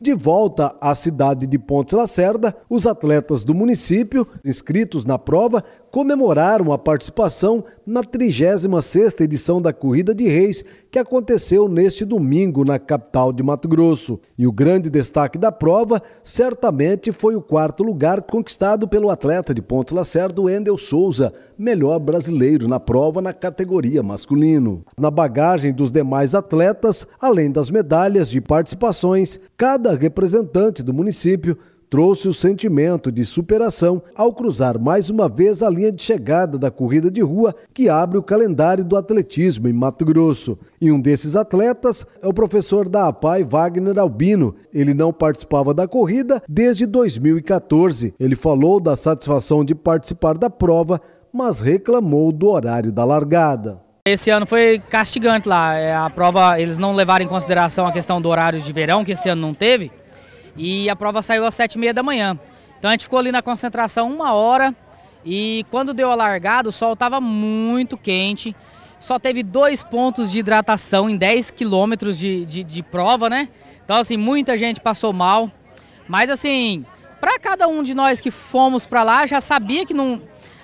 De volta à cidade de Pontes Lacerda, os atletas do município inscritos na prova comemoraram a participação na 36ª edição da Corrida de Reis, que aconteceu neste domingo na capital de Mato Grosso. E o grande destaque da prova certamente foi o quarto lugar conquistado pelo atleta de Ponte Lacerda, Wendel Souza, melhor brasileiro na prova na categoria masculino. Na bagagem dos demais atletas, além das medalhas de participações, cada representante do município trouxe o sentimento de superação ao cruzar mais uma vez a linha de chegada da corrida de rua que abre o calendário do atletismo em Mato Grosso. E um desses atletas é o professor da APAI, Wagner Albino. Ele não participava da corrida desde 2014. Ele falou da satisfação de participar da prova, mas reclamou do horário da largada. Esse ano foi castigante lá. É, a prova, eles não levaram em consideração a questão do horário de verão, que esse ano não teve e a prova saiu às sete e meia da manhã. Então a gente ficou ali na concentração uma hora e quando deu a largada o sol estava muito quente, só teve dois pontos de hidratação em 10 quilômetros de, de, de, prova, né? Então assim, muita gente passou mal, mas assim, para cada um de nós que fomos para lá, já sabia que não...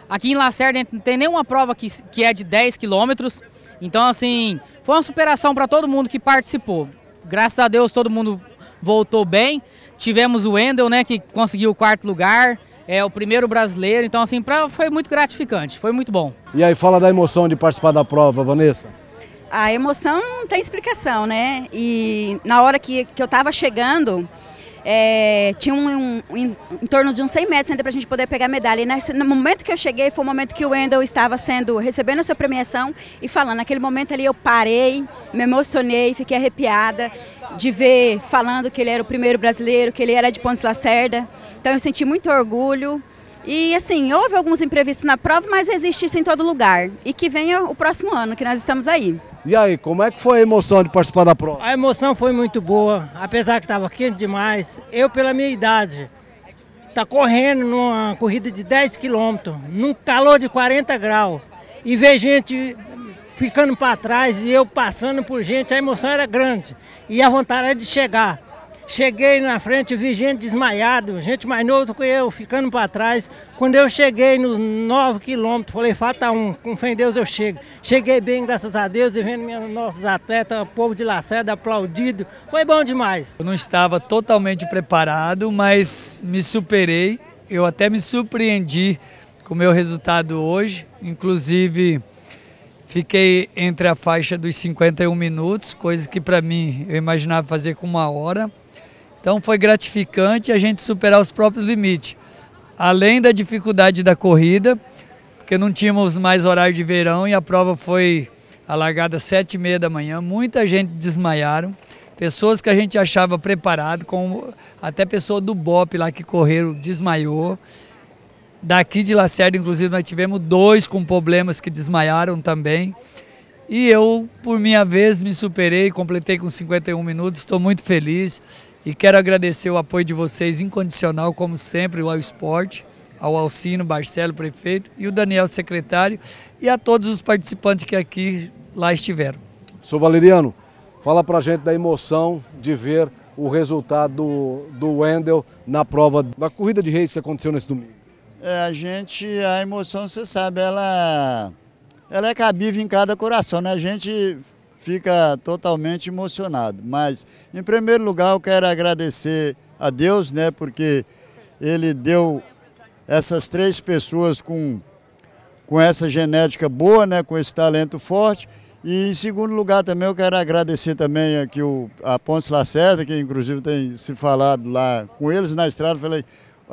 Aqui em Lacerda a não tem nenhuma prova que, que é de 10 quilômetros, então assim, foi uma superação para todo mundo que participou. Graças a Deus todo mundo voltou bem. Tivemos o Wendel, né, que conseguiu o quarto lugar, é o primeiro brasileiro, então assim, pra, foi muito gratificante, foi muito bom. E aí, fala da emoção de participar da prova, Vanessa. A emoção não tem explicação, né? E na hora que, que eu estava chegando, é, tinha um, um em, em, torno de uns 100 metros ainda para a gente poder pegar medalha. E nesse, no momento que eu cheguei, foi o momento que o Wendel estava sendo, recebendo a sua premiação e falando. Naquele momento ali eu parei, me emocionei, fiquei arrepiada de ver falando que ele era o primeiro brasileiro, que ele era de Pontes Lacerda. Então eu senti muito orgulho. E assim, houve alguns imprevistos na prova, mas existe isso em todo lugar. E que venha o próximo ano, que nós estamos aí. E aí, como é que foi a emoção de participar da prova? A emoção foi muito boa, apesar que estava quente demais. Eu, pela minha idade, tá correndo numa corrida de 10 quilômetros, num calor de 40 graus. E ver gente ficando para trás e eu passando por gente, a emoção era grande e a vontade era de chegar. Cheguei na frente, vi gente desmaiada, gente mais nova do que eu, ficando para trás. Quando eu cheguei nos 9 quilômetros, falei, falta um, com fé em Deus eu chego. Cheguei bem, graças a Deus, e vendo meus, nossos atletas, o povo de Lacerda aplaudido, foi bom demais. Eu não estava totalmente preparado, mas me superei, eu até me surpreendi com o meu resultado hoje, inclusive Fiquei entre a faixa dos 51 minutos, coisa que para mim eu imaginava fazer com uma hora. Então foi gratificante a gente superar os próprios limites. Além da dificuldade da corrida, porque não tínhamos mais horário de verão e a prova foi alargada às sete e meia da manhã. Muita gente desmaiaram. Pessoas que a gente achava preparado, como até pessoa do BOP lá que correram, desmaiou. Daqui de Lacerda, inclusive, nós tivemos dois com problemas que desmaiaram também. E eu, por minha vez, me superei, completei com 51 minutos, estou muito feliz e quero agradecer o apoio de vocês incondicional, como sempre, ao esporte, ao Alcino, Barcelo, prefeito, e o Daniel, secretário, e a todos os participantes que aqui lá estiveram. Sou Valeriano, fala pra gente da emoção de ver o resultado do, do Wendel na prova da corrida de reis que aconteceu nesse domingo. É, a gente, a emoção, você sabe, ela, ela é cabível em cada coração, né? A gente fica totalmente emocionado. Mas, em primeiro lugar, eu quero agradecer a Deus, né? Porque Ele deu essas três pessoas com, com essa genética boa, né? Com esse talento forte. E em segundo lugar também eu quero agradecer também aqui o, a Ponce Lacerda, que inclusive tem se falado lá com eles na estrada, falei,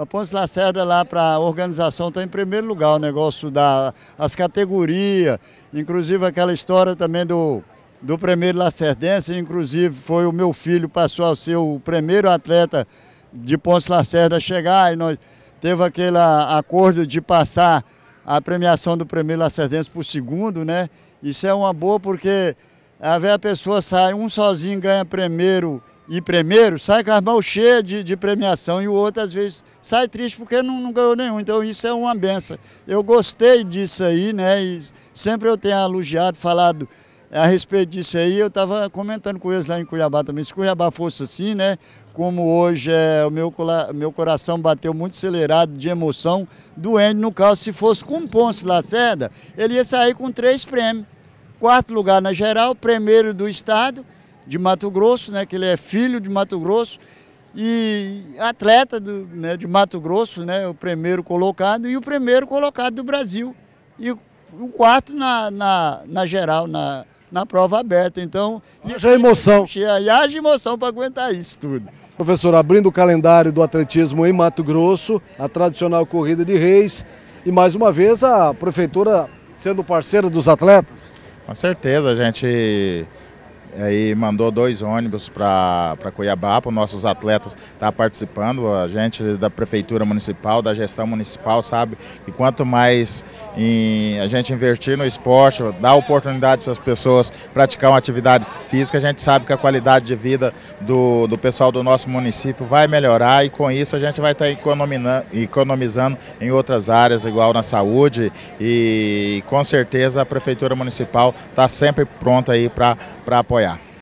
a Pontes Lacerda lá para a organização está em primeiro lugar, o negócio das categorias, inclusive aquela história também do, do primeiro lacerdense, inclusive foi o meu filho, passou a ser o primeiro atleta de Ponce Lacerda a chegar e nós teve aquele acordo de passar a premiação do primeiro lacerdense para o segundo, né? Isso é uma boa porque a pessoa sai, um sozinho ganha primeiro, e primeiro sai com as mãos cheias de, de premiação e o outro às vezes sai triste porque não, não, ganhou nenhum. Então isso é uma benção. Eu gostei disso aí, né? E sempre eu tenho elogiado, falado a respeito disso aí. Eu estava comentando com eles lá em Cuiabá também. Se Cuiabá fosse assim, né? Como hoje é, o meu, meu coração bateu muito acelerado de emoção, doente no caso, se fosse com o Ponce Lacerda, ele ia sair com três prêmios. Quarto lugar na geral, primeiro do estado de Mato Grosso, né, que ele é filho de Mato Grosso e atleta do, né, de Mato Grosso, né, o primeiro colocado e o primeiro colocado do Brasil. E o quarto na, na, na geral, na, na prova aberta. Então, haja emoção. E haja emoção para aguentar isso tudo. Professor, abrindo o calendário do atletismo em Mato Grosso, a tradicional corrida de reis e mais uma vez a prefeitura sendo parceira dos atletas. Com certeza, a gente aí mandou dois ônibus para Cuiabá, para os nossos atletas estar tá participando, a gente da Prefeitura Municipal, da gestão municipal, sabe? E quanto mais em, a gente investir no esporte, dar oportunidade para as pessoas praticar uma atividade física, a gente sabe que a qualidade de vida do, do pessoal do nosso município vai melhorar e com isso a gente vai estar tá economizando, economizando em outras áreas, igual na saúde, e com certeza a Prefeitura Municipal está sempre pronta aí para apoiar Montoya.